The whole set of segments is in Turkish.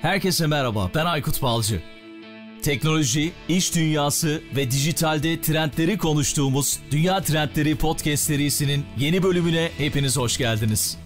Herkese merhaba, ben Aykut Balcı. Teknoloji, iş dünyası ve dijitalde trendleri konuştuğumuz Dünya Trendleri Podcast serisinin yeni bölümüne hepiniz hoş geldiniz.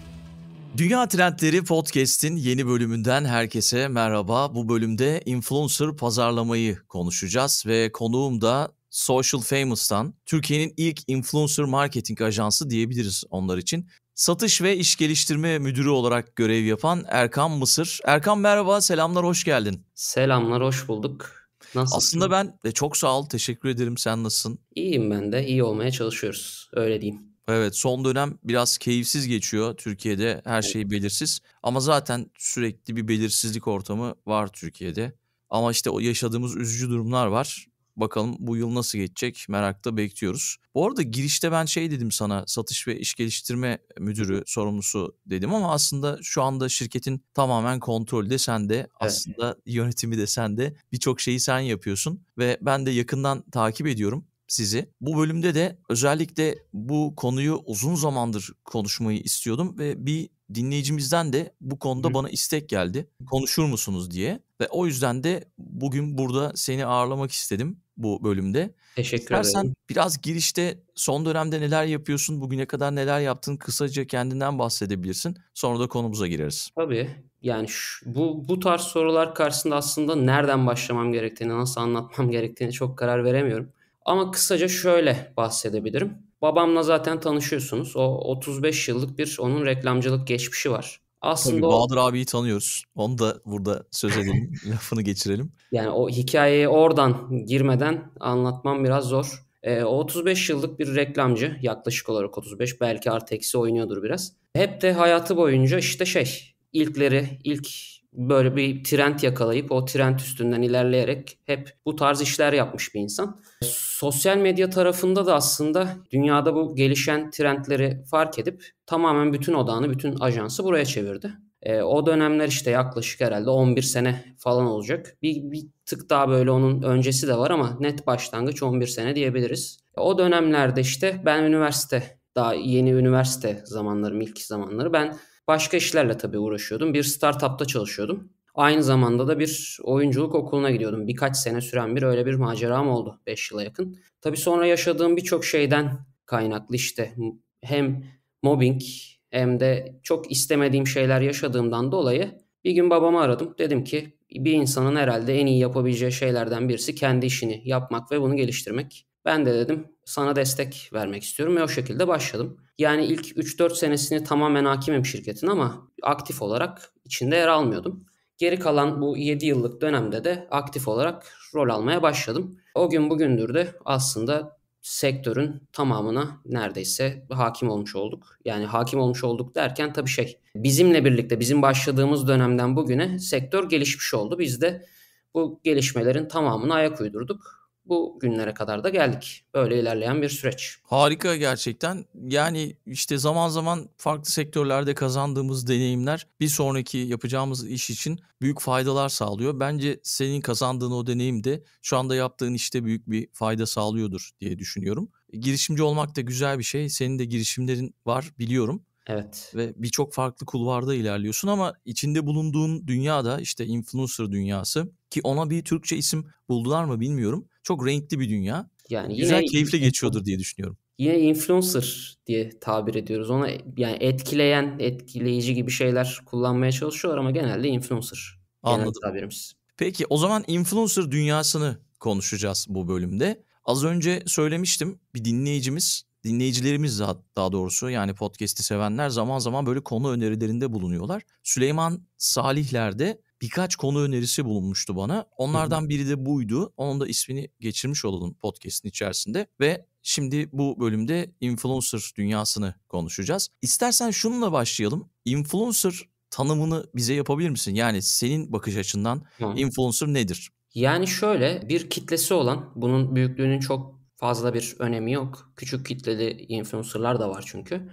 Dünya Trendleri Podcast'in yeni bölümünden herkese merhaba. Bu bölümde influencer pazarlamayı konuşacağız ve konuğum da Social Famous'tan Türkiye'nin ilk influencer marketing ajansı diyebiliriz onlar için. Satış ve İş Geliştirme Müdürü olarak görev yapan Erkan Mısır. Erkan merhaba, selamlar, hoş geldin. Selamlar, hoş bulduk. Nasılsın? Aslında ben çok sağ ol, teşekkür ederim. Sen nasılsın? İyiyim ben de, iyi olmaya çalışıyoruz, öyle diyeyim. Evet son dönem biraz keyifsiz geçiyor Türkiye'de her şey belirsiz ama zaten sürekli bir belirsizlik ortamı var Türkiye'de. Ama işte o yaşadığımız üzücü durumlar var. Bakalım bu yıl nasıl geçecek merakla bekliyoruz. Bu arada girişte ben şey dedim sana satış ve iş geliştirme müdürü sorumlusu dedim ama aslında şu anda şirketin tamamen kontrolü de sende. Evet. Aslında yönetimi de sende. Birçok şeyi sen yapıyorsun ve ben de yakından takip ediyorum sizi. Bu bölümde de özellikle bu konuyu uzun zamandır konuşmayı istiyordum ve bir dinleyicimizden de bu konuda Hı. bana istek geldi. Konuşur musunuz diye ve o yüzden de bugün burada seni ağırlamak istedim bu bölümde. Teşekkür İstersen ederim. biraz girişte son dönemde neler yapıyorsun, bugüne kadar neler yaptın kısaca kendinden bahsedebilirsin. Sonra da konumuza gireriz. Tabii. Yani şu, bu bu tarz sorular karşısında aslında nereden başlamam gerektiğini, nasıl anlatmam gerektiğini çok karar veremiyorum. Ama kısaca şöyle bahsedebilirim. Babamla zaten tanışıyorsunuz. O 35 yıllık bir onun reklamcılık geçmişi var. Aslında Tabii, Bahadır o... abiyi tanıyoruz. Onu da burada söz edelim, lafını geçirelim. Yani o hikayeyi oradan girmeden anlatmam biraz zor. E, o 35 yıllık bir reklamcı yaklaşık olarak 35 belki artı eksi oynuyordur biraz. Hep de hayatı boyunca işte şey ilkleri ilk böyle bir trend yakalayıp o trend üstünden ilerleyerek hep bu tarz işler yapmış bir insan. Sosyal medya tarafında da aslında dünyada bu gelişen trendleri fark edip tamamen bütün odağını, bütün ajansı buraya çevirdi. E, o dönemler işte yaklaşık herhalde 11 sene falan olacak. Bir, bir tık daha böyle onun öncesi de var ama net başlangıç 11 sene diyebiliriz. E, o dönemlerde işte ben üniversite daha yeni üniversite zamanlarım ilk zamanları ben Başka işlerle tabii uğraşıyordum. Bir startupta çalışıyordum. Aynı zamanda da bir oyunculuk okuluna gidiyordum. Birkaç sene süren bir öyle bir maceram oldu 5 yıla yakın. Tabii sonra yaşadığım birçok şeyden kaynaklı işte hem mobbing hem de çok istemediğim şeyler yaşadığımdan dolayı bir gün babamı aradım. Dedim ki bir insanın herhalde en iyi yapabileceği şeylerden birisi kendi işini yapmak ve bunu geliştirmek. Ben de dedim sana destek vermek istiyorum ve o şekilde başladım. Yani ilk 3-4 senesini tamamen hakimim şirketin ama aktif olarak içinde yer almıyordum. Geri kalan bu 7 yıllık dönemde de aktif olarak rol almaya başladım. O gün bugündür de aslında sektörün tamamına neredeyse hakim olmuş olduk. Yani hakim olmuş olduk derken tabii şey bizimle birlikte bizim başladığımız dönemden bugüne sektör gelişmiş oldu. Biz de bu gelişmelerin tamamına ayak uydurduk bu günlere kadar da geldik. Böyle ilerleyen bir süreç. Harika gerçekten. Yani işte zaman zaman farklı sektörlerde kazandığımız deneyimler bir sonraki yapacağımız iş için büyük faydalar sağlıyor. Bence senin kazandığın o deneyim de şu anda yaptığın işte büyük bir fayda sağlıyordur diye düşünüyorum. Girişimci olmak da güzel bir şey. Senin de girişimlerin var biliyorum. Evet. Ve birçok farklı kulvarda ilerliyorsun ama içinde bulunduğun dünya da işte influencer dünyası ki ona bir Türkçe isim buldular mı bilmiyorum. Çok renkli bir dünya. Yani güzel yine, keyifli geçiyordur diye düşünüyorum. Yine influencer diye tabir ediyoruz. Ona yani etkileyen, etkileyici gibi şeyler kullanmaya çalışıyorlar ama genelde influencer. Anladım. Genel tabirimiz. Peki o zaman influencer dünyasını konuşacağız bu bölümde. Az önce söylemiştim bir dinleyicimiz dinleyicilerimiz daha doğrusu yani podcast'i sevenler zaman zaman böyle konu önerilerinde bulunuyorlar. Süleyman Salihler'de birkaç konu önerisi bulunmuştu bana. Onlardan biri de buydu. Onun da ismini geçirmiş olalım podcast'in içerisinde ve şimdi bu bölümde influencer dünyasını konuşacağız. İstersen şununla başlayalım. Influencer tanımını bize yapabilir misin? Yani senin bakış açından influencer nedir? Yani şöyle bir kitlesi olan bunun büyüklüğünün çok fazla bir önemi yok. Küçük kitleli influencerlar da var çünkü.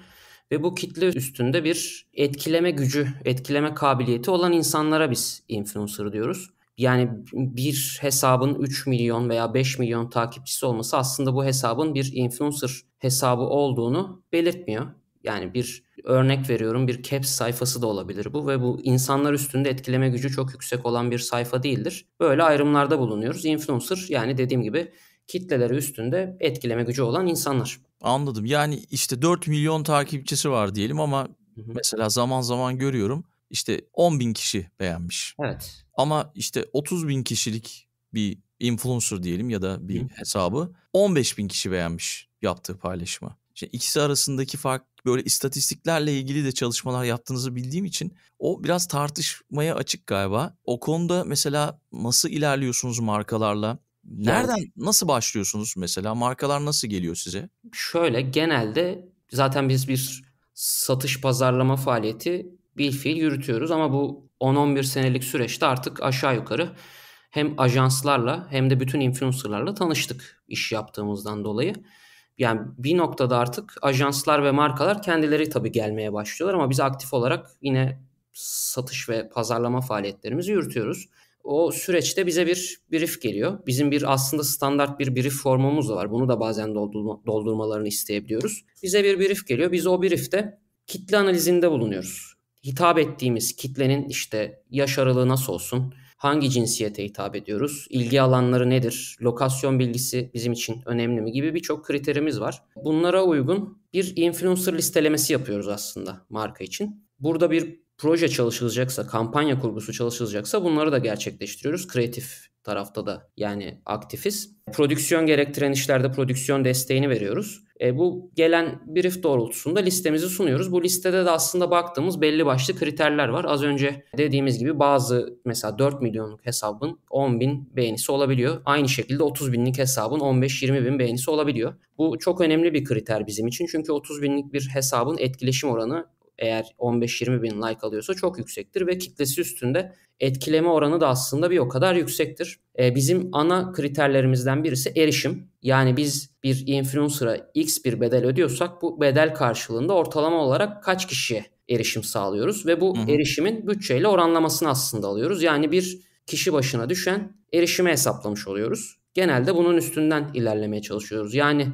Ve bu kitle üstünde bir etkileme gücü, etkileme kabiliyeti olan insanlara biz influencer diyoruz. Yani bir hesabın 3 milyon veya 5 milyon takipçisi olması aslında bu hesabın bir influencer hesabı olduğunu belirtmiyor. Yani bir örnek veriyorum bir caps sayfası da olabilir bu ve bu insanlar üstünde etkileme gücü çok yüksek olan bir sayfa değildir. Böyle ayrımlarda bulunuyoruz. Influencer yani dediğim gibi kitleleri üstünde etkileme gücü olan insanlar. Anladım. Yani işte 4 milyon takipçisi var diyelim ama hı hı. mesela zaman zaman görüyorum işte 10 bin kişi beğenmiş. Evet. Ama işte 30 bin kişilik bir influencer diyelim ya da bir Hı. hesabı 15 bin kişi beğenmiş yaptığı paylaşımı. İşte ikisi arasındaki fark böyle istatistiklerle ilgili de çalışmalar yaptığınızı bildiğim için o biraz tartışmaya açık galiba. O konuda mesela nasıl ilerliyorsunuz markalarla? Nereden yani, nasıl başlıyorsunuz mesela? Markalar nasıl geliyor size? Şöyle genelde zaten biz bir satış pazarlama faaliyeti bir fiil yürütüyoruz ama bu 10-11 senelik süreçte artık aşağı yukarı hem ajanslarla hem de bütün influencerlarla tanıştık iş yaptığımızdan dolayı. Yani bir noktada artık ajanslar ve markalar kendileri tabii gelmeye başlıyorlar ama biz aktif olarak yine satış ve pazarlama faaliyetlerimizi yürütüyoruz. O süreçte bize bir brief geliyor. Bizim bir aslında standart bir brief formumuz da var. Bunu da bazen doldurma, doldurmalarını isteyebiliyoruz. Bize bir brief geliyor. Biz o briefte kitle analizinde bulunuyoruz. Hitap ettiğimiz kitlenin işte yaş aralığı nasıl olsun? Hangi cinsiyete hitap ediyoruz? ilgi alanları nedir? Lokasyon bilgisi bizim için önemli mi gibi birçok kriterimiz var. Bunlara uygun bir influencer listelemesi yapıyoruz aslında marka için. Burada bir proje çalışılacaksa, kampanya kurgusu çalışılacaksa bunları da gerçekleştiriyoruz. Kreatif tarafta da yani aktifiz. Prodüksiyon gerektiren işlerde prodüksiyon desteğini veriyoruz. E, bu gelen brief doğrultusunda listemizi sunuyoruz. Bu listede de aslında baktığımız belli başlı kriterler var. Az önce dediğimiz gibi bazı mesela 4 milyonluk hesabın 10 bin beğenisi olabiliyor. Aynı şekilde 30 binlik hesabın 15-20 bin beğenisi olabiliyor. Bu çok önemli bir kriter bizim için. Çünkü 30 binlik bir hesabın etkileşim oranı eğer 15-20 bin like alıyorsa çok yüksektir ve kitlesi üstünde etkileme oranı da aslında bir o kadar yüksektir. E, bizim ana kriterlerimizden birisi erişim. Yani biz bir influencer'a x bir bedel ödüyorsak bu bedel karşılığında ortalama olarak kaç kişiye erişim sağlıyoruz ve bu hı hı. erişimin bütçeyle oranlamasını aslında alıyoruz. Yani bir kişi başına düşen erişime hesaplamış oluyoruz. Genelde bunun üstünden ilerlemeye çalışıyoruz. Yani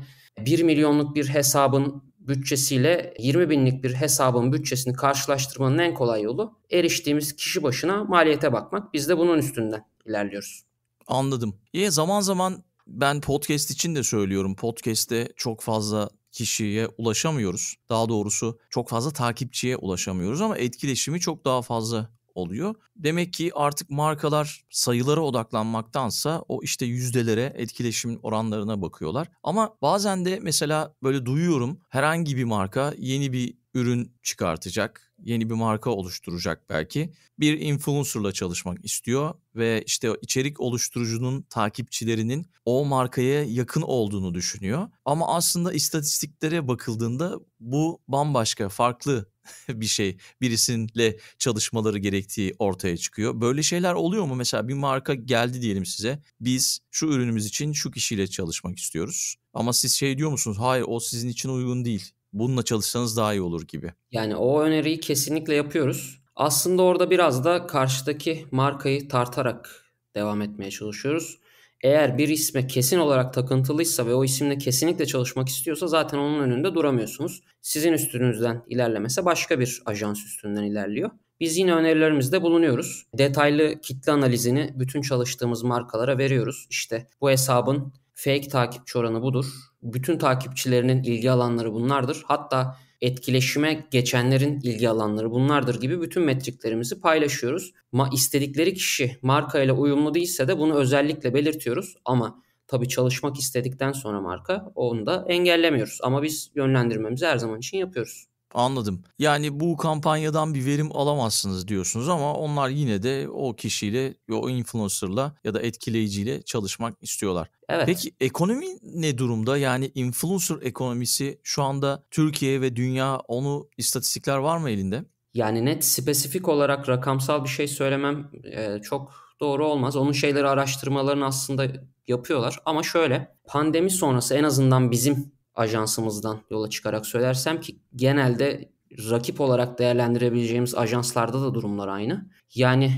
1 milyonluk bir hesabın bütçesiyle 20 binlik bir hesabın bütçesini karşılaştırmanın en kolay yolu eriştiğimiz kişi başına maliyete bakmak. Biz de bunun üstünden ilerliyoruz. Anladım. Ya zaman zaman ben podcast için de söylüyorum. Podcast'te çok fazla kişiye ulaşamıyoruz. Daha doğrusu çok fazla takipçiye ulaşamıyoruz ama etkileşimi çok daha fazla oluyor. Demek ki artık markalar sayılara odaklanmaktansa o işte yüzdelere, etkileşim oranlarına bakıyorlar. Ama bazen de mesela böyle duyuyorum herhangi bir marka yeni bir ürün çıkartacak, yeni bir marka oluşturacak belki. Bir influencer'la çalışmak istiyor ve işte içerik oluşturucunun takipçilerinin o markaya yakın olduğunu düşünüyor. Ama aslında istatistiklere bakıldığında bu bambaşka, farklı bir şey birisiyle çalışmaları gerektiği ortaya çıkıyor. Böyle şeyler oluyor mu? Mesela bir marka geldi diyelim size. Biz şu ürünümüz için şu kişiyle çalışmak istiyoruz. Ama siz şey diyor musunuz? Hayır o sizin için uygun değil. Bununla çalışsanız daha iyi olur gibi. Yani o öneriyi kesinlikle yapıyoruz. Aslında orada biraz da karşıdaki markayı tartarak devam etmeye çalışıyoruz eğer bir isme kesin olarak takıntılıysa ve o isimle kesinlikle çalışmak istiyorsa zaten onun önünde duramıyorsunuz. Sizin üstünüzden ilerlemese başka bir ajans üstünden ilerliyor. Biz yine önerilerimizde bulunuyoruz. Detaylı kitle analizini bütün çalıştığımız markalara veriyoruz. İşte bu hesabın fake takipçi oranı budur. Bütün takipçilerinin ilgi alanları bunlardır. Hatta etkileşime geçenlerin ilgi alanları bunlardır gibi bütün metriklerimizi paylaşıyoruz. Ma istedikleri kişi markayla uyumlu değilse de bunu özellikle belirtiyoruz ama tabii çalışmak istedikten sonra marka onu da engellemiyoruz ama biz yönlendirmemizi her zaman için yapıyoruz. Anladım. Yani bu kampanyadan bir verim alamazsınız diyorsunuz ama onlar yine de o kişiyle, o influencer'la ya da etkileyiciyle çalışmak istiyorlar. Evet. Peki ekonomi ne durumda? Yani influencer ekonomisi şu anda Türkiye ve dünya onu istatistikler var mı elinde? Yani net spesifik olarak rakamsal bir şey söylemem e, çok doğru olmaz. Onun şeyleri araştırmalarını aslında yapıyorlar ama şöyle pandemi sonrası en azından bizim ajansımızdan yola çıkarak söylersem ki genelde rakip olarak değerlendirebileceğimiz ajanslarda da durumlar aynı. Yani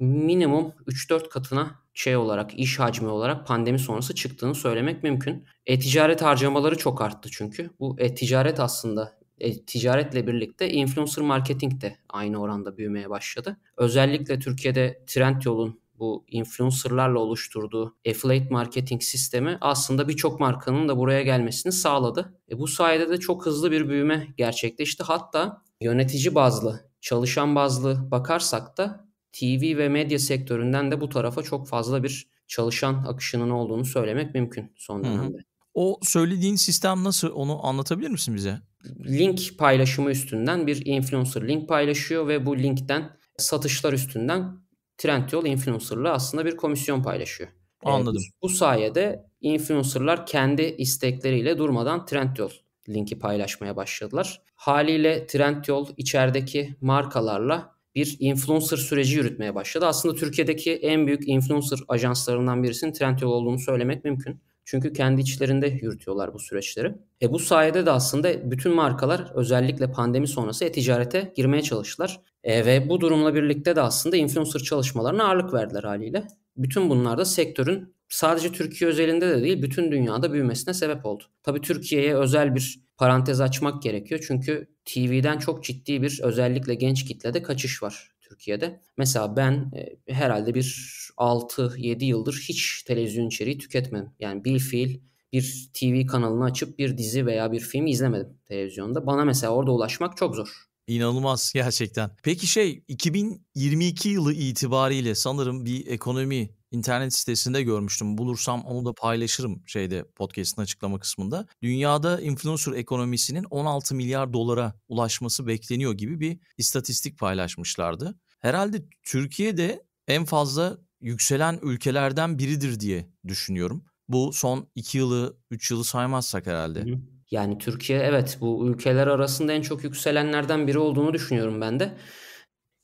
minimum 3-4 katına şey olarak iş hacmi olarak pandemi sonrası çıktığını söylemek mümkün. E-ticaret harcamaları çok arttı çünkü. Bu e-ticaret aslında e, ticaretle birlikte influencer marketing de aynı oranda büyümeye başladı. Özellikle Türkiye'de Trendyol'un bu influencerlarla oluşturduğu affiliate marketing sistemi aslında birçok markanın da buraya gelmesini sağladı. E bu sayede de çok hızlı bir büyüme gerçekleşti. Hatta yönetici bazlı, çalışan bazlı bakarsak da TV ve medya sektöründen de bu tarafa çok fazla bir çalışan akışının olduğunu söylemek mümkün son dönemde. Hmm. O söylediğin sistem nasıl onu anlatabilir misin bize? Link paylaşımı üstünden bir influencer link paylaşıyor ve bu linkten satışlar üstünden Trendyol influencer'la aslında bir komisyon paylaşıyor. Anladım. bu sayede influencer'lar kendi istekleriyle durmadan Trendyol linki paylaşmaya başladılar. Haliyle Trendyol içerideki markalarla bir influencer süreci yürütmeye başladı. Aslında Türkiye'deki en büyük influencer ajanslarından birisinin Trendyol olduğunu söylemek mümkün. Çünkü kendi içlerinde yürütüyorlar bu süreçleri. E bu sayede de aslında bütün markalar özellikle pandemi sonrası e-ticarete girmeye çalıştılar. E ve bu durumla birlikte de aslında influencer çalışmalarına ağırlık verdiler haliyle. Bütün bunlar da sektörün sadece Türkiye özelinde de değil bütün dünyada büyümesine sebep oldu. Tabii Türkiye'ye özel bir parantez açmak gerekiyor. Çünkü TV'den çok ciddi bir özellikle genç kitlede kaçış var Türkiye'de. Mesela ben e, herhalde bir 6-7 yıldır hiç televizyon içeriği tüketmem. Yani bir fiil bir TV kanalını açıp bir dizi veya bir film izlemedim televizyonda. Bana mesela orada ulaşmak çok zor. İnanılmaz gerçekten. Peki şey 2022 yılı itibariyle sanırım bir ekonomi internet sitesinde görmüştüm. Bulursam onu da paylaşırım şeyde podcast'ın açıklama kısmında. Dünyada influencer ekonomisinin 16 milyar dolara ulaşması bekleniyor gibi bir istatistik paylaşmışlardı. Herhalde Türkiye'de en fazla yükselen ülkelerden biridir diye düşünüyorum. Bu son 2 yılı 3 yılı saymazsak herhalde. Yani Türkiye evet bu ülkeler arasında en çok yükselenlerden biri olduğunu düşünüyorum ben de.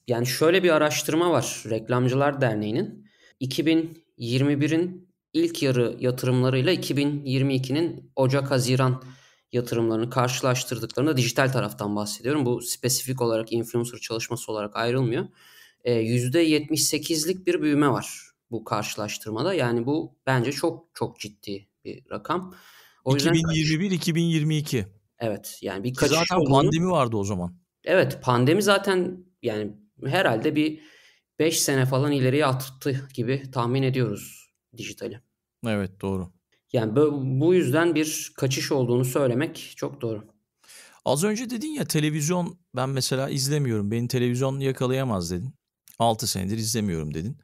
Yani şöyle bir araştırma var Reklamcılar Derneği'nin. 2021'in ilk yarı yatırımlarıyla 2022'nin Ocak-Haziran yatırımlarını karşılaştırdıklarında dijital taraftan bahsediyorum. Bu spesifik olarak influencer çalışması olarak ayrılmıyor e, %78'lik bir büyüme var bu karşılaştırmada. Yani bu bence çok çok ciddi bir rakam. O 2021 2022. Evet yani bir kaçış zaten olduğunu, pandemi vardı o zaman. Evet pandemi zaten yani herhalde bir 5 sene falan ileriye attı gibi tahmin ediyoruz dijitali. Evet doğru. Yani bu yüzden bir kaçış olduğunu söylemek çok doğru. Az önce dedin ya televizyon ben mesela izlemiyorum. Beni televizyon yakalayamaz dedin. 6 senedir izlemiyorum dedin.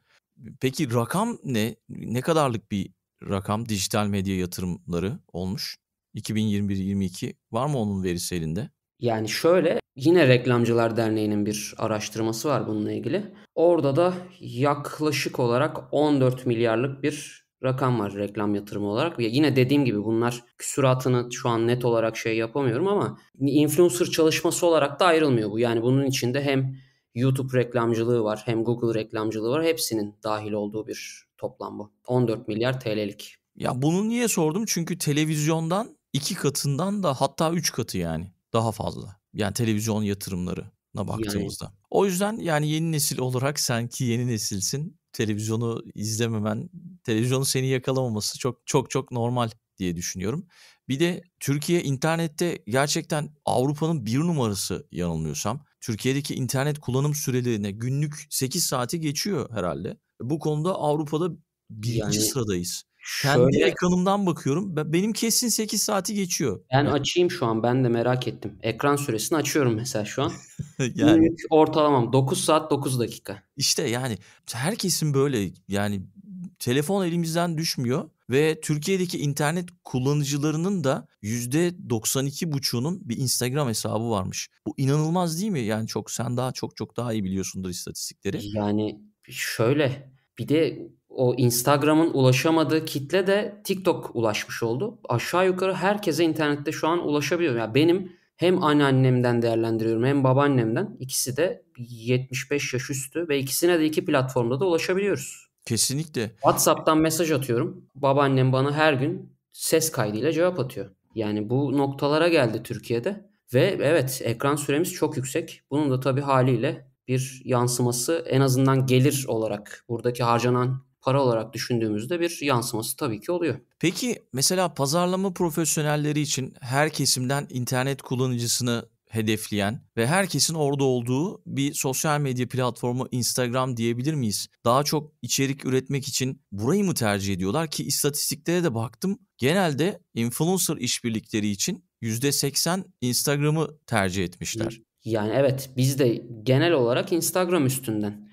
Peki rakam ne? Ne kadarlık bir rakam dijital medya yatırımları olmuş? 2021-22 var mı onun verisi elinde? Yani şöyle yine Reklamcılar Derneği'nin bir araştırması var bununla ilgili. Orada da yaklaşık olarak 14 milyarlık bir rakam var reklam yatırımı olarak. Ya yine dediğim gibi bunlar küsuratını şu an net olarak şey yapamıyorum ama influencer çalışması olarak da ayrılmıyor bu. Yani bunun içinde hem YouTube reklamcılığı var, hem Google reklamcılığı var. Hepsinin dahil olduğu bir toplam bu. 14 milyar TL'lik. Ya bunu niye sordum? Çünkü televizyondan iki katından da hatta üç katı yani daha fazla. Yani televizyon yatırımlarına baktığımızda. Yani. O yüzden yani yeni nesil olarak sen ki yeni nesilsin televizyonu izlememen, televizyonu seni yakalamaması çok çok çok normal diye düşünüyorum. Bir de Türkiye internette gerçekten Avrupa'nın bir numarası yanılmıyorsam. Türkiye'deki internet kullanım sürelerine günlük 8 saati geçiyor herhalde. Bu konuda Avrupa'da birinci yani, sıradayız. Şöyle, Kendi ekranımdan bakıyorum. Benim kesin 8 saati geçiyor. Ben yani. açayım şu an. Ben de merak ettim. Ekran süresini açıyorum mesela şu an. yani, ortalamam 9 saat 9 dakika. İşte yani herkesin böyle yani telefon elimizden düşmüyor. Ve Türkiye'deki internet kullanıcılarının da %92,5'unun bir Instagram hesabı varmış. Bu inanılmaz değil mi? Yani çok sen daha çok çok daha iyi biliyorsundur istatistikleri. Yani şöyle bir de o Instagram'ın ulaşamadığı kitle de TikTok ulaşmış oldu. Aşağı yukarı herkese internette şu an ulaşabiliyor. Yani benim hem anneannemden değerlendiriyorum hem babaannemden. ikisi de 75 yaş üstü ve ikisine de iki platformda da ulaşabiliyoruz. Kesinlikle. WhatsApp'tan mesaj atıyorum. Babaannem bana her gün ses kaydıyla cevap atıyor. Yani bu noktalara geldi Türkiye'de ve evet ekran süremiz çok yüksek. Bunun da tabii haliyle bir yansıması en azından gelir olarak buradaki harcanan para olarak düşündüğümüzde bir yansıması tabii ki oluyor. Peki mesela pazarlama profesyonelleri için her kesimden internet kullanıcısını hedefleyen ve herkesin orada olduğu bir sosyal medya platformu Instagram diyebilir miyiz? Daha çok içerik üretmek için burayı mı tercih ediyorlar ki istatistiklere de baktım. Genelde influencer işbirlikleri için %80 Instagram'ı tercih etmişler. Yani evet biz de genel olarak Instagram üstünden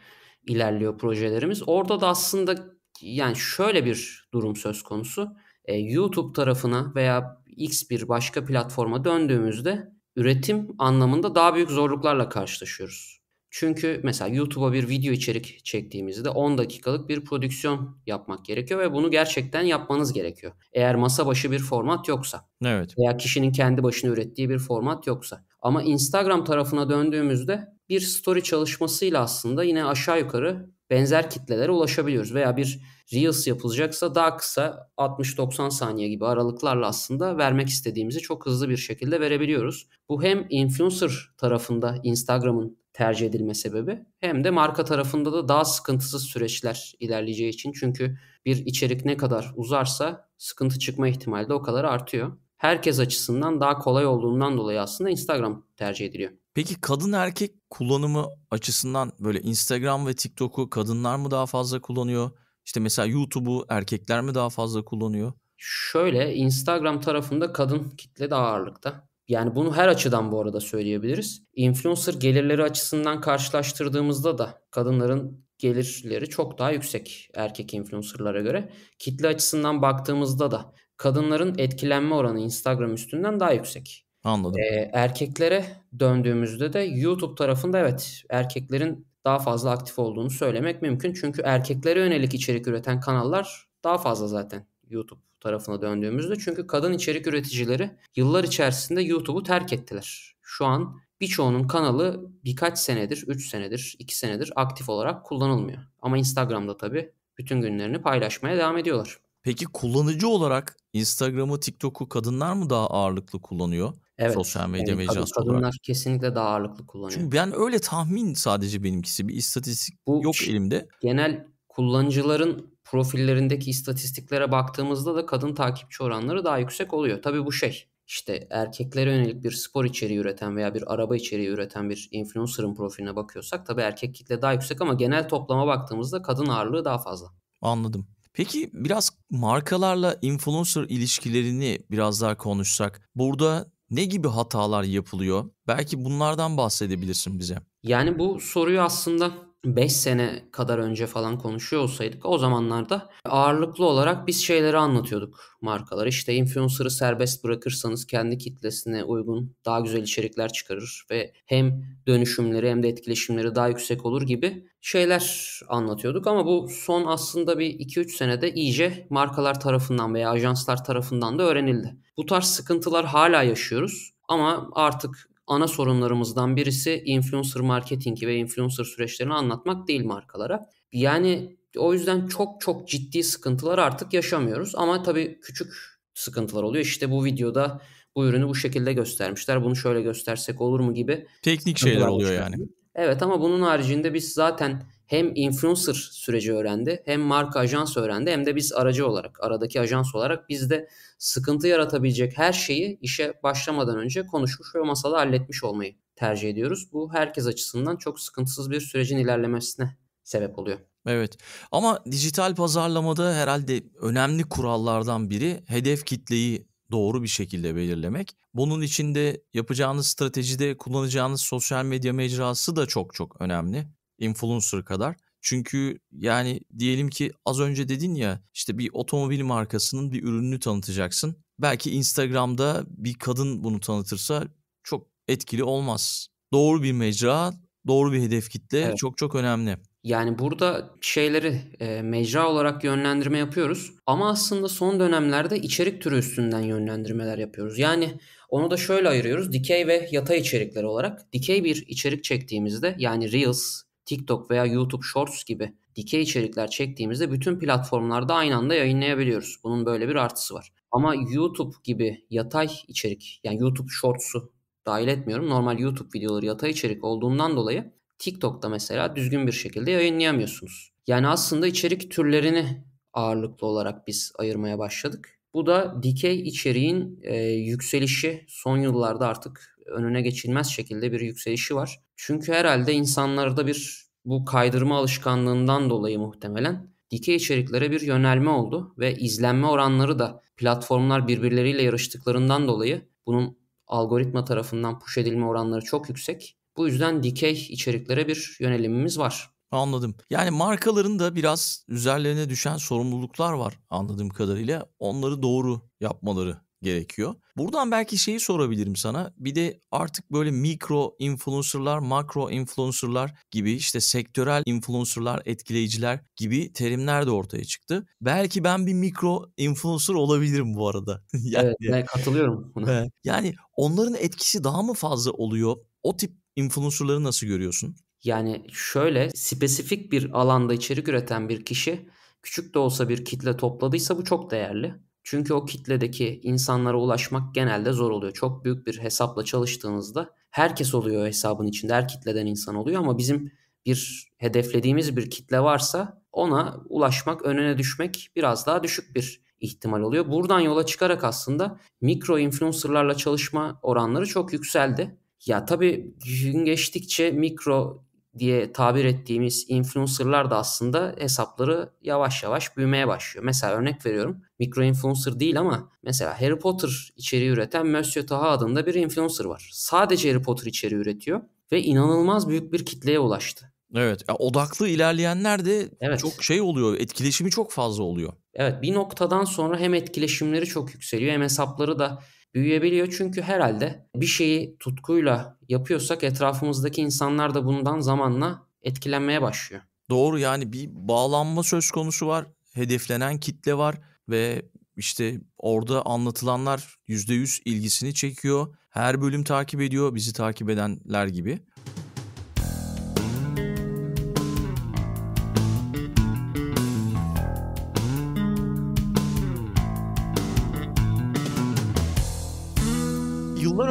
ilerliyor projelerimiz. Orada da aslında yani şöyle bir durum söz konusu. E, YouTube tarafına veya X bir başka platforma döndüğümüzde üretim anlamında daha büyük zorluklarla karşılaşıyoruz. Çünkü mesela YouTube'a bir video içerik çektiğimizde 10 dakikalık bir prodüksiyon yapmak gerekiyor ve bunu gerçekten yapmanız gerekiyor. Eğer masa başı bir format yoksa evet. veya kişinin kendi başına ürettiği bir format yoksa. Ama Instagram tarafına döndüğümüzde bir story çalışmasıyla aslında yine aşağı yukarı benzer kitlelere ulaşabiliyoruz veya bir Reels yapılacaksa daha kısa 60-90 saniye gibi aralıklarla aslında vermek istediğimizi çok hızlı bir şekilde verebiliyoruz. Bu hem influencer tarafında Instagram'ın tercih edilme sebebi hem de marka tarafında da daha sıkıntısız süreçler ilerleyeceği için. Çünkü bir içerik ne kadar uzarsa sıkıntı çıkma ihtimali de o kadar artıyor. Herkes açısından daha kolay olduğundan dolayı aslında Instagram tercih ediliyor. Peki kadın erkek kullanımı açısından böyle Instagram ve TikTok'u kadınlar mı daha fazla kullanıyor? İşte mesela YouTube'u erkekler mi daha fazla kullanıyor? Şöyle Instagram tarafında kadın kitle daha ağırlıkta. Yani bunu her açıdan bu arada söyleyebiliriz. Influencer gelirleri açısından karşılaştırdığımızda da kadınların gelirleri çok daha yüksek erkek influencerlara göre. Kitle açısından baktığımızda da kadınların etkilenme oranı Instagram üstünden daha yüksek. Anladım. Ee, erkeklere döndüğümüzde de YouTube tarafında evet erkeklerin daha fazla aktif olduğunu söylemek mümkün. Çünkü erkeklere yönelik içerik üreten kanallar daha fazla zaten YouTube tarafına döndüğümüzde. Çünkü kadın içerik üreticileri yıllar içerisinde YouTube'u terk ettiler. Şu an birçoğunun kanalı birkaç senedir, 3 senedir, 2 senedir aktif olarak kullanılmıyor. Ama Instagram'da tabii bütün günlerini paylaşmaya devam ediyorlar. Peki kullanıcı olarak Instagram'ı, TikTok'u kadınlar mı daha ağırlıklı kullanıyor? Evet. Sosyal medya yani mecrası kadınlar olarak. Kadınlar kesinlikle daha ağırlıklı kullanıyor. Çünkü ben öyle tahmin sadece benimkisi. Bir istatistik Bu yok elimde. Genel kullanıcıların profillerindeki istatistiklere baktığımızda da kadın takipçi oranları daha yüksek oluyor. Tabii bu şey işte erkeklere yönelik bir spor içeriği üreten veya bir araba içeriği üreten bir influencer'ın profiline bakıyorsak tabii erkek kitle daha yüksek ama genel toplama baktığımızda kadın ağırlığı daha fazla. Anladım. Peki biraz markalarla influencer ilişkilerini biraz daha konuşsak. Burada ne gibi hatalar yapılıyor? Belki bunlardan bahsedebilirsin bize. Yani bu soruyu aslında 5 sene kadar önce falan konuşuyor olsaydık o zamanlarda ağırlıklı olarak biz şeyleri anlatıyorduk markalar. İşte influencer'ı serbest bırakırsanız kendi kitlesine uygun daha güzel içerikler çıkarır ve hem dönüşümleri hem de etkileşimleri daha yüksek olur gibi şeyler anlatıyorduk ama bu son aslında bir 2-3 senede iyice markalar tarafından veya ajanslar tarafından da öğrenildi. Bu tarz sıkıntılar hala yaşıyoruz ama artık ana sorunlarımızdan birisi influencer marketingi ve influencer süreçlerini anlatmak değil markalara. Yani o yüzden çok çok ciddi sıkıntılar artık yaşamıyoruz ama tabii küçük sıkıntılar oluyor. İşte bu videoda bu ürünü bu şekilde göstermişler. Bunu şöyle göstersek olur mu gibi. Teknik şeyler oluyor yani. Evet ama bunun haricinde biz zaten hem influencer süreci öğrendi, hem marka ajans öğrendi, hem de biz aracı olarak, aradaki ajans olarak bizde sıkıntı yaratabilecek her şeyi işe başlamadan önce konuşmuş ve masada halletmiş olmayı tercih ediyoruz. Bu herkes açısından çok sıkıntısız bir sürecin ilerlemesine sebep oluyor. Evet ama dijital pazarlamada herhalde önemli kurallardan biri hedef kitleyi doğru bir şekilde belirlemek. Bunun içinde de yapacağınız stratejide kullanacağınız sosyal medya mecrası da çok çok önemli influencer kadar. Çünkü yani diyelim ki az önce dedin ya işte bir otomobil markasının bir ürününü tanıtacaksın. Belki Instagram'da bir kadın bunu tanıtırsa çok etkili olmaz. Doğru bir mecra, doğru bir hedef kitle evet. çok çok önemli. Yani burada şeyleri e, mecra olarak yönlendirme yapıyoruz ama aslında son dönemlerde içerik türü üstünden yönlendirmeler yapıyoruz. Yani onu da şöyle ayırıyoruz dikey ve yatay içerikler olarak. Dikey bir içerik çektiğimizde yani Reels, TikTok veya YouTube Shorts gibi dikey içerikler çektiğimizde bütün platformlarda aynı anda yayınlayabiliyoruz. Bunun böyle bir artısı var. Ama YouTube gibi yatay içerik yani YouTube Shorts'u dahil etmiyorum. Normal YouTube videoları yatay içerik olduğundan dolayı TikTok'ta mesela düzgün bir şekilde yayınlayamıyorsunuz. Yani aslında içerik türlerini ağırlıklı olarak biz ayırmaya başladık. Bu da dikey içeriğin e, yükselişi son yıllarda artık önüne geçilmez şekilde bir yükselişi var. Çünkü herhalde insanlarda bir bu kaydırma alışkanlığından dolayı muhtemelen dikey içeriklere bir yönelme oldu ve izlenme oranları da platformlar birbirleriyle yarıştıklarından dolayı bunun algoritma tarafından push edilme oranları çok yüksek. Bu yüzden dikey içeriklere bir yönelimimiz var. Anladım. Yani markaların da biraz üzerlerine düşen sorumluluklar var anladığım kadarıyla. Onları doğru yapmaları gerekiyor. Buradan belki şeyi sorabilirim sana. Bir de artık böyle mikro influencerlar, makro influencerlar gibi işte sektörel influencerlar, etkileyiciler gibi terimler de ortaya çıktı. Belki ben bir mikro influencer olabilirim bu arada. yani, evet, katılıyorum buna. yani onların etkisi daha mı fazla oluyor? O tip influencerları nasıl görüyorsun? Yani şöyle spesifik bir alanda içerik üreten bir kişi küçük de olsa bir kitle topladıysa bu çok değerli. Çünkü o kitledeki insanlara ulaşmak genelde zor oluyor. Çok büyük bir hesapla çalıştığınızda herkes oluyor hesabın içinde. Her kitleden insan oluyor ama bizim bir hedeflediğimiz bir kitle varsa ona ulaşmak, önüne düşmek biraz daha düşük bir ihtimal oluyor. Buradan yola çıkarak aslında mikro influencerlarla çalışma oranları çok yükseldi. Ya tabii gün geçtikçe mikro diye tabir ettiğimiz influencerlar da aslında hesapları yavaş yavaş büyümeye başlıyor. Mesela örnek veriyorum mikro influencer değil ama mesela Harry Potter içeriği üreten Monsieur Taha adında bir influencer var. Sadece Harry Potter içeriği üretiyor ve inanılmaz büyük bir kitleye ulaştı. Evet ya odaklı ilerleyenler de evet. çok şey oluyor etkileşimi çok fazla oluyor. Evet bir noktadan sonra hem etkileşimleri çok yükseliyor hem hesapları da büyüyebiliyor. Çünkü herhalde bir şeyi tutkuyla yapıyorsak etrafımızdaki insanlar da bundan zamanla etkilenmeye başlıyor. Doğru yani bir bağlanma söz konusu var. Hedeflenen kitle var ve işte orada anlatılanlar %100 ilgisini çekiyor. Her bölüm takip ediyor bizi takip edenler gibi.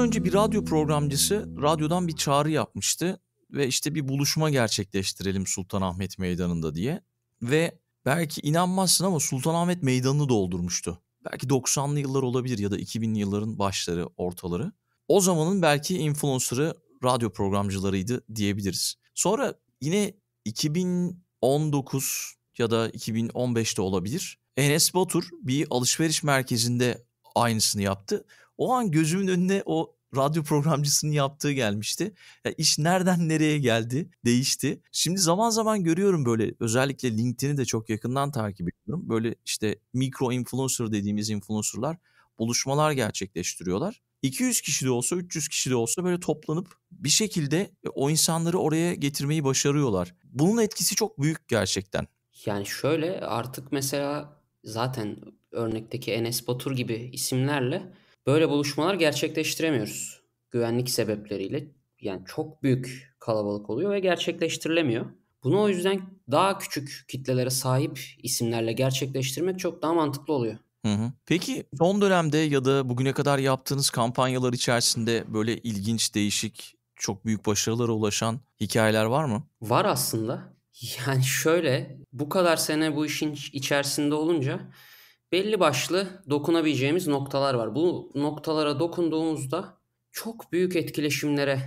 önce bir radyo programcısı radyodan bir çağrı yapmıştı ve işte bir buluşma gerçekleştirelim Sultanahmet Meydanı'nda diye. Ve belki inanmazsın ama Sultanahmet Meydanı'nı doldurmuştu. Belki 90'lı yıllar olabilir ya da 2000'li yılların başları, ortaları. O zamanın belki influencer'ı radyo programcılarıydı diyebiliriz. Sonra yine 2019 ya da 2015'te olabilir. Enes Batur bir alışveriş merkezinde aynısını yaptı. O an gözümün önüne o radyo programcısının yaptığı gelmişti. Yani iş nereden nereye geldi, değişti. Şimdi zaman zaman görüyorum böyle özellikle LinkedIn'i de çok yakından takip ediyorum. Böyle işte mikro influencer dediğimiz influencerlar buluşmalar gerçekleştiriyorlar. 200 kişi de olsa 300 kişi de olsa böyle toplanıp bir şekilde o insanları oraya getirmeyi başarıyorlar. Bunun etkisi çok büyük gerçekten. Yani şöyle artık mesela zaten örnekteki Enes Batur gibi isimlerle Böyle buluşmalar gerçekleştiremiyoruz. Güvenlik sebepleriyle yani çok büyük kalabalık oluyor ve gerçekleştirilemiyor. Bunu o yüzden daha küçük kitlelere sahip isimlerle gerçekleştirmek çok daha mantıklı oluyor. Hı hı. Peki son dönemde ya da bugüne kadar yaptığınız kampanyalar içerisinde böyle ilginç, değişik, çok büyük başarılara ulaşan hikayeler var mı? Var aslında. Yani şöyle bu kadar sene bu işin içerisinde olunca belli başlı dokunabileceğimiz noktalar var. Bu noktalara dokunduğumuzda çok büyük etkileşimlere,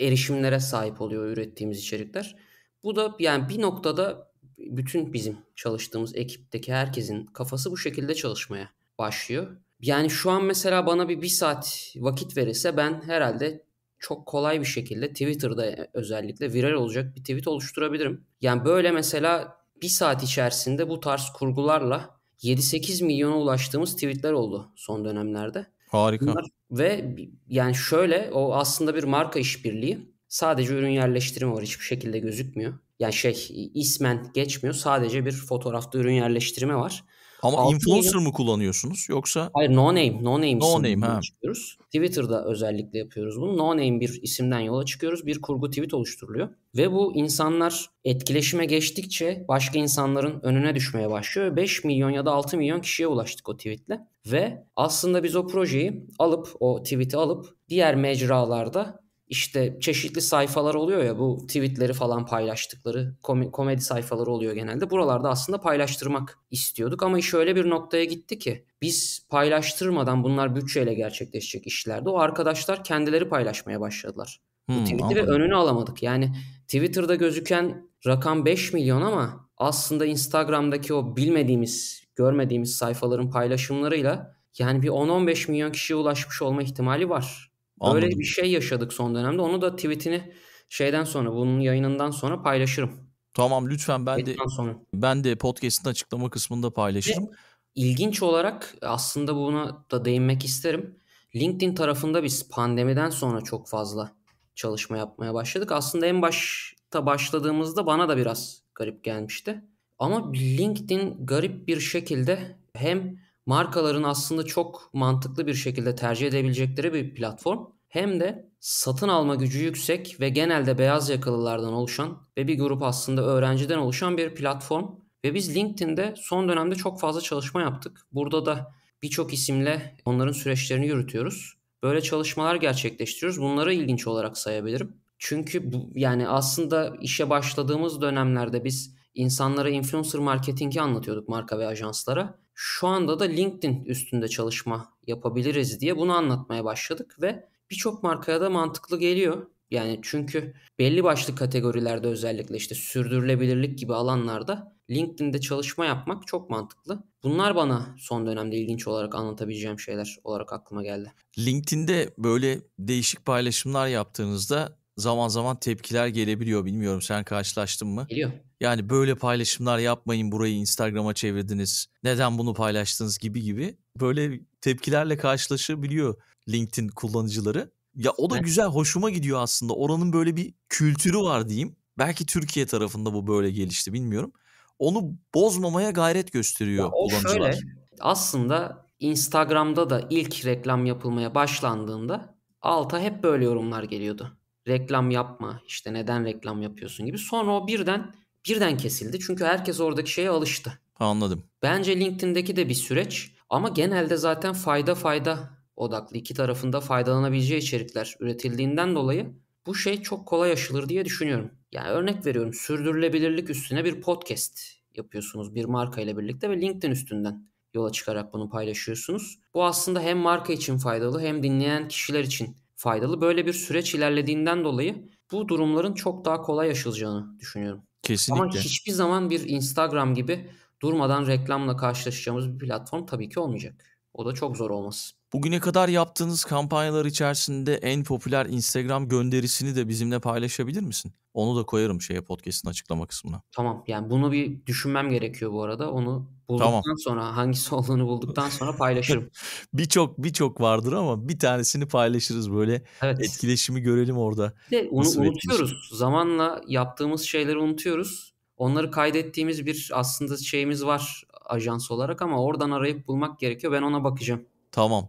erişimlere sahip oluyor ürettiğimiz içerikler. Bu da yani bir noktada bütün bizim çalıştığımız ekipteki herkesin kafası bu şekilde çalışmaya başlıyor. Yani şu an mesela bana bir bir saat vakit verirse ben herhalde çok kolay bir şekilde Twitter'da özellikle viral olacak bir tweet oluşturabilirim. Yani böyle mesela bir saat içerisinde bu tarz kurgularla 7-8 milyona ulaştığımız tweetler oldu son dönemlerde. Harika. Bunlar, ve yani şöyle o aslında bir marka işbirliği. Sadece ürün yerleştirimi var hiçbir şekilde gözükmüyor. Yani şey ismen geçmiyor sadece bir fotoğrafta ürün yerleştirme var. Ama influencer yayın... mı kullanıyorsunuz yoksa? Hayır no name. No name, no name ha. çıkıyoruz. Twitter'da özellikle yapıyoruz bunu. No name bir isimden yola çıkıyoruz. Bir kurgu tweet oluşturuluyor. Ve bu insanlar etkileşime geçtikçe başka insanların önüne düşmeye başlıyor. 5 milyon ya da 6 milyon kişiye ulaştık o tweetle. Ve aslında biz o projeyi alıp o tweet'i alıp diğer mecralarda işte çeşitli sayfalar oluyor ya bu tweetleri falan paylaştıkları kom- komedi sayfaları oluyor genelde. Buralarda aslında paylaştırmak istiyorduk ama iş öyle bir noktaya gitti ki biz paylaştırmadan bunlar bütçeyle gerçekleşecek işlerdi. o arkadaşlar kendileri paylaşmaya başladılar. Hmm, bu tweet'i ve önünü alamadık. Yani Twitter'da gözüken rakam 5 milyon ama aslında Instagram'daki o bilmediğimiz, görmediğimiz sayfaların paylaşımlarıyla yani bir 10-15 milyon kişiye ulaşmış olma ihtimali var. Anladım. Böyle bir şey yaşadık son dönemde. Onu da tweetini şeyden sonra bunun yayınından sonra paylaşırım. Tamam lütfen ben de sonra. ben de podcast'in açıklama kısmında paylaşırım. İlginç olarak aslında buna da değinmek isterim. LinkedIn tarafında biz pandemiden sonra çok fazla çalışma yapmaya başladık. Aslında en başta başladığımızda bana da biraz garip gelmişti. Ama LinkedIn garip bir şekilde hem markaların aslında çok mantıklı bir şekilde tercih edebilecekleri bir platform hem de satın alma gücü yüksek ve genelde beyaz yakalılardan oluşan ve bir grup aslında öğrenciden oluşan bir platform. Ve biz LinkedIn'de son dönemde çok fazla çalışma yaptık. Burada da birçok isimle onların süreçlerini yürütüyoruz. Böyle çalışmalar gerçekleştiriyoruz. Bunları ilginç olarak sayabilirim. Çünkü bu, yani aslında işe başladığımız dönemlerde biz insanlara influencer marketingi anlatıyorduk marka ve ajanslara. Şu anda da LinkedIn üstünde çalışma yapabiliriz diye bunu anlatmaya başladık ve birçok markaya da mantıklı geliyor. Yani çünkü belli başlı kategorilerde özellikle işte sürdürülebilirlik gibi alanlarda LinkedIn'de çalışma yapmak çok mantıklı. Bunlar bana son dönemde ilginç olarak anlatabileceğim şeyler olarak aklıma geldi. LinkedIn'de böyle değişik paylaşımlar yaptığınızda zaman zaman tepkiler gelebiliyor. Bilmiyorum sen karşılaştın mı? Geliyor. Yani böyle paylaşımlar yapmayın burayı Instagram'a çevirdiniz. Neden bunu paylaştınız gibi gibi böyle tepkilerle karşılaşabiliyor LinkedIn kullanıcıları. Ya o da güzel hoşuma gidiyor aslında. Oranın böyle bir kültürü var diyeyim. Belki Türkiye tarafında bu böyle gelişti bilmiyorum. Onu bozmamaya gayret gösteriyor ya kullanıcılar. Şöyle, aslında Instagram'da da ilk reklam yapılmaya başlandığında alta hep böyle yorumlar geliyordu. Reklam yapma, işte neden reklam yapıyorsun gibi. Sonra o birden birden kesildi. Çünkü herkes oradaki şeye alıştı. Anladım. Bence LinkedIn'deki de bir süreç ama genelde zaten fayda fayda odaklı iki tarafında faydalanabileceği içerikler üretildiğinden dolayı bu şey çok kolay aşılır diye düşünüyorum. Yani örnek veriyorum sürdürülebilirlik üstüne bir podcast yapıyorsunuz bir marka ile birlikte ve LinkedIn üstünden yola çıkarak bunu paylaşıyorsunuz. Bu aslında hem marka için faydalı hem dinleyen kişiler için faydalı. Böyle bir süreç ilerlediğinden dolayı bu durumların çok daha kolay aşılacağını düşünüyorum. Kesinlikle. Ama hiçbir zaman bir Instagram gibi durmadan reklamla karşılaşacağımız bir platform tabii ki olmayacak. O da çok zor olmaz. Bugüne kadar yaptığınız kampanyalar içerisinde en popüler Instagram gönderisini de bizimle paylaşabilir misin? Onu da koyarım şeye podcast'in açıklama kısmına. Tamam yani bunu bir düşünmem gerekiyor bu arada. Onu bulduktan tamam. sonra hangisi olduğunu bulduktan sonra paylaşırım. birçok birçok vardır ama bir tanesini paylaşırız böyle evet. etkileşimi görelim orada. De onu Nasıl unutuyoruz. Etkileşim? Zamanla yaptığımız şeyleri unutuyoruz. Onları kaydettiğimiz bir aslında şeyimiz var ajans olarak ama oradan arayıp bulmak gerekiyor. Ben ona bakacağım. Tamam.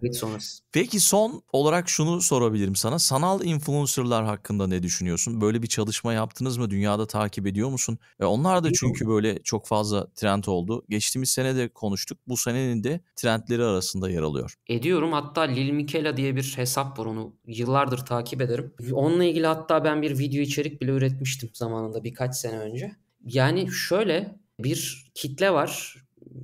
Peki son olarak şunu sorabilirim sana. Sanal influencerlar hakkında ne düşünüyorsun? Böyle bir çalışma yaptınız mı? Dünyada takip ediyor musun? E onlar da çünkü böyle çok fazla trend oldu. Geçtiğimiz sene de konuştuk. Bu senenin de trendleri arasında yer alıyor. Ediyorum. Hatta Lil Mikela diye bir hesap var onu. Yıllardır takip ederim. Onunla ilgili hatta ben bir video içerik bile üretmiştim zamanında birkaç sene önce. Yani şöyle bir kitle var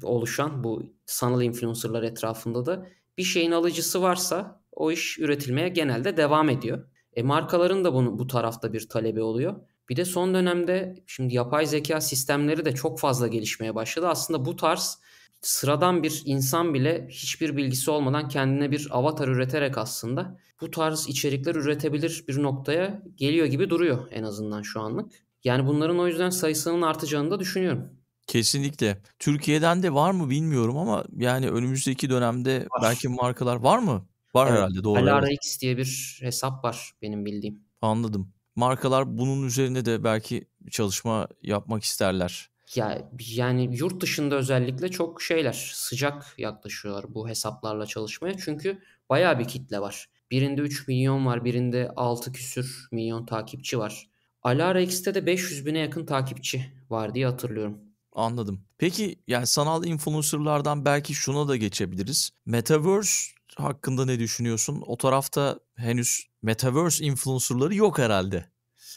oluşan bu sanal influencerlar etrafında da bir şeyin alıcısı varsa o iş üretilmeye genelde devam ediyor. E markaların da bunu bu tarafta bir talebi oluyor. Bir de son dönemde şimdi yapay zeka sistemleri de çok fazla gelişmeye başladı. Aslında bu tarz sıradan bir insan bile hiçbir bilgisi olmadan kendine bir avatar üreterek aslında bu tarz içerikler üretebilir bir noktaya geliyor gibi duruyor en azından şu anlık. Yani bunların o yüzden sayısının artacağını da düşünüyorum. Kesinlikle. Türkiye'den de var mı bilmiyorum ama yani önümüzdeki dönemde var. belki markalar var mı? Var evet. herhalde doğru. LRX diye bir hesap var benim bildiğim. Anladım. Markalar bunun üzerine de belki çalışma yapmak isterler. Ya yani yurt dışında özellikle çok şeyler sıcak yaklaşıyorlar bu hesaplarla çalışmaya. Çünkü bayağı bir kitle var. Birinde 3 milyon var, birinde 6 küsür milyon takipçi var. AlaRx'te de 500 bine yakın takipçi var diye hatırlıyorum. Anladım. Peki yani sanal influencerlardan belki şuna da geçebiliriz. Metaverse hakkında ne düşünüyorsun? O tarafta henüz metaverse influencerları yok herhalde.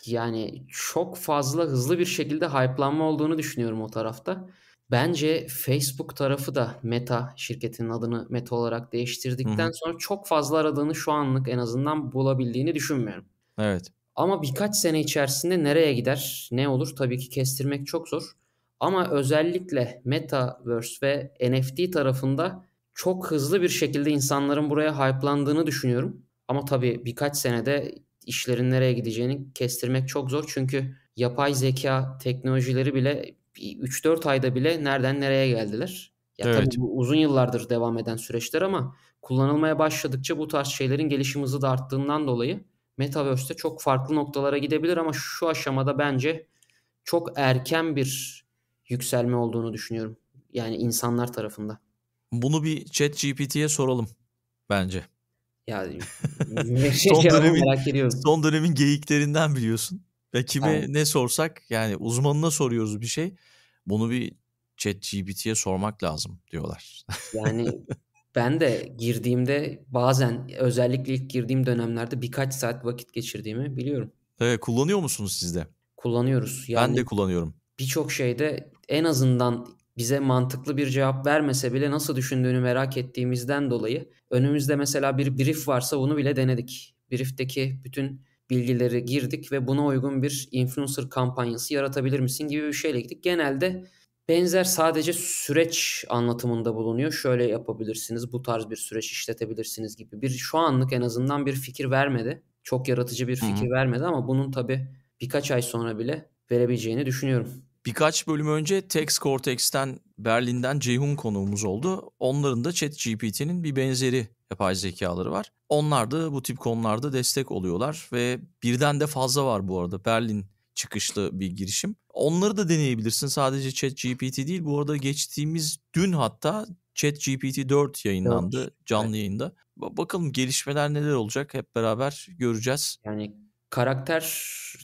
Yani çok fazla hızlı bir şekilde hype'lanma olduğunu düşünüyorum o tarafta. Bence Facebook tarafı da Meta şirketinin adını Meta olarak değiştirdikten Hı-hı. sonra çok fazla aradığını şu anlık en azından bulabildiğini düşünmüyorum. Evet. Ama birkaç sene içerisinde nereye gider, ne olur tabii ki kestirmek çok zor. Ama özellikle Metaverse ve NFT tarafında çok hızlı bir şekilde insanların buraya hype'landığını düşünüyorum. Ama tabii birkaç senede işlerin nereye gideceğini kestirmek çok zor. Çünkü yapay zeka teknolojileri bile 3-4 ayda bile nereden nereye geldiler. Ya evet. tabii bu uzun yıllardır devam eden süreçler ama kullanılmaya başladıkça bu tarz şeylerin gelişim hızı da arttığından dolayı Metaverse'te çok farklı noktalara gidebilir ama şu aşamada bence çok erken bir yükselme olduğunu düşünüyorum. Yani insanlar tarafında. Bunu bir chat GPT'ye soralım bence. Ya son, dönemin, merak ediyorum. son dönemin geyiklerinden biliyorsun. Ve kime Aynen. ne sorsak yani uzmanına soruyoruz bir şey. Bunu bir chat GPT'ye sormak lazım diyorlar. yani ben de girdiğimde bazen özellikle ilk girdiğim dönemlerde birkaç saat vakit geçirdiğimi biliyorum. Evet, kullanıyor musunuz sizde? Kullanıyoruz. Yani ben de kullanıyorum. Birçok şeyde en azından bize mantıklı bir cevap vermese bile nasıl düşündüğünü merak ettiğimizden dolayı önümüzde mesela bir brief varsa bunu bile denedik. Brief'teki bütün bilgileri girdik ve buna uygun bir influencer kampanyası yaratabilir misin gibi bir şeyle gittik. Genelde benzer sadece süreç anlatımında bulunuyor. Şöyle yapabilirsiniz, bu tarz bir süreç işletebilirsiniz gibi bir şu anlık en azından bir fikir vermedi. Çok yaratıcı bir fikir Hı-hı. vermedi ama bunun tabii birkaç ay sonra bile verebileceğini düşünüyorum. Birkaç bölüm önce Tex Cortex'ten Berlin'den Ceyhun konuğumuz oldu. Onların da Chat GPT'nin bir benzeri yapay zekaları var. Onlar da bu tip konularda destek oluyorlar ve birden de fazla var bu arada. Berlin çıkışlı bir girişim. Onları da deneyebilirsin. Sadece Chat GPT değil. Bu arada geçtiğimiz dün hatta Chat GPT 4 yayınlandı canlı yayında. Bakalım gelişmeler neler olacak hep beraber göreceğiz. Yani karakter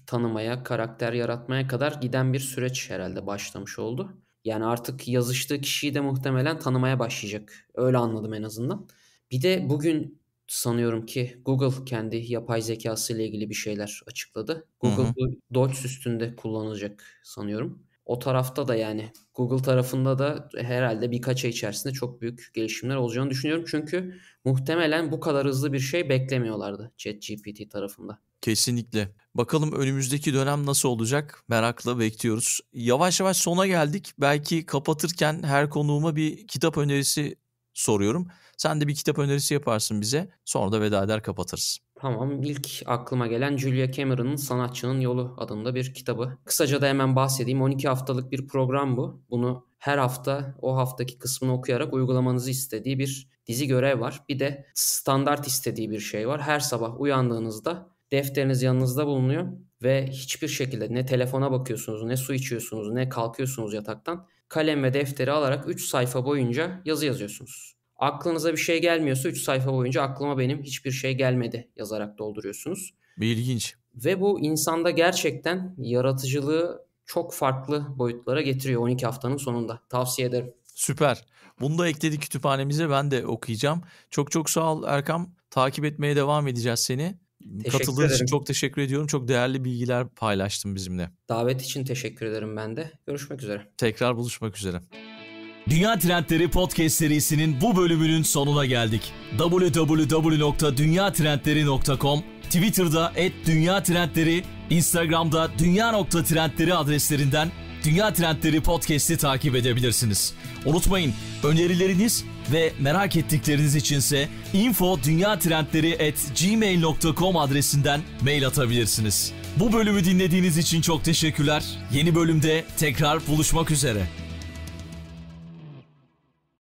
tanımaya, karakter yaratmaya kadar giden bir süreç herhalde başlamış oldu. Yani artık yazıştığı kişiyi de muhtemelen tanımaya başlayacak. Öyle anladım en azından. Bir de bugün sanıyorum ki Google kendi yapay zekası ile ilgili bir şeyler açıkladı. Google hı hı. üstünde kullanılacak sanıyorum. O tarafta da yani Google tarafında da herhalde birkaç ay içerisinde çok büyük gelişimler olacağını düşünüyorum. Çünkü muhtemelen bu kadar hızlı bir şey beklemiyorlardı ChatGPT tarafında. Kesinlikle. Bakalım önümüzdeki dönem nasıl olacak merakla bekliyoruz. Yavaş yavaş sona geldik. Belki kapatırken her konuğuma bir kitap önerisi soruyorum. Sen de bir kitap önerisi yaparsın bize. Sonra da veda eder kapatırız. Tamam İlk aklıma gelen Julia Cameron'ın Sanatçının Yolu adında bir kitabı. Kısaca da hemen bahsedeyim. 12 haftalık bir program bu. Bunu her hafta o haftaki kısmını okuyarak uygulamanızı istediği bir dizi görev var. Bir de standart istediği bir şey var. Her sabah uyandığınızda defteriniz yanınızda bulunuyor ve hiçbir şekilde ne telefona bakıyorsunuz, ne su içiyorsunuz, ne kalkıyorsunuz yataktan. Kalem ve defteri alarak 3 sayfa boyunca yazı yazıyorsunuz. Aklınıza bir şey gelmiyorsa 3 sayfa boyunca aklıma benim hiçbir şey gelmedi yazarak dolduruyorsunuz. İlginç. Ve bu insanda gerçekten yaratıcılığı çok farklı boyutlara getiriyor 12 haftanın sonunda. Tavsiye ederim. Süper. Bunu da ekledik kütüphanemize ben de okuyacağım. Çok çok sağ ol Erkam. Takip etmeye devam edeceğiz seni. Teşekkür Katıldığın ederim. için çok teşekkür ediyorum. Çok değerli bilgiler paylaştın bizimle. Davet için teşekkür ederim ben de. Görüşmek üzere. Tekrar buluşmak üzere. Dünya Trendleri Podcast serisinin bu bölümünün sonuna geldik. www.dünyatrendleri.com Twitter'da @dünyatrendleri, Instagram'da dünya.trendleri adreslerinden Dünya Trendleri Podcast'i takip edebilirsiniz. Unutmayın önerileriniz ve merak ettikleriniz içinse info info.dünyatrendleri.gmail.com adresinden mail atabilirsiniz. Bu bölümü dinlediğiniz için çok teşekkürler. Yeni bölümde tekrar buluşmak üzere.